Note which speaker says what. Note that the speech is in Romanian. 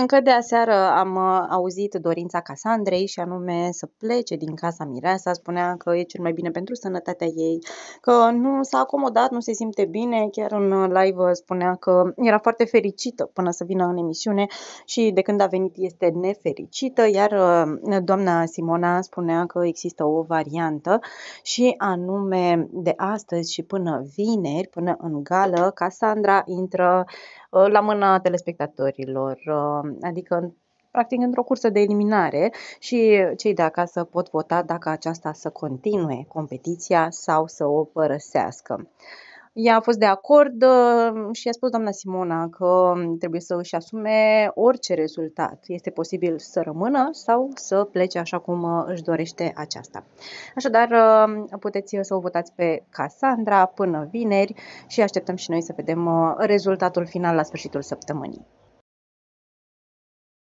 Speaker 1: Încă de aseară am uh, auzit dorința Casandrei și anume să plece din casa Mireasa, spunea că e cel mai bine pentru sănătatea ei, că nu s-a acomodat, nu se simte bine, chiar în uh, live spunea că era foarte fericită până să vină în emisiune și de când a venit este nefericită, iar uh, doamna Simona spunea că există o variantă și anume de astăzi și până vineri, până în gală, Casandra intră Uh, la mâna telespectatorilor, uh, adică practic într-o cursă de eliminare și cei de acasă pot vota dacă aceasta să continue competiția sau să o părăsească. Ea a fost de acord uh, și a spus doamna Simona că um, trebuie să își asume orice rezultat. Este posibil să rămână sau să plece așa cum uh, își dorește aceasta. Așadar, um, puteți uh, să o votați pe Cassandra până vineri și așteptăm și noi să vedem rezultatul final la sfârșitul săptămânii.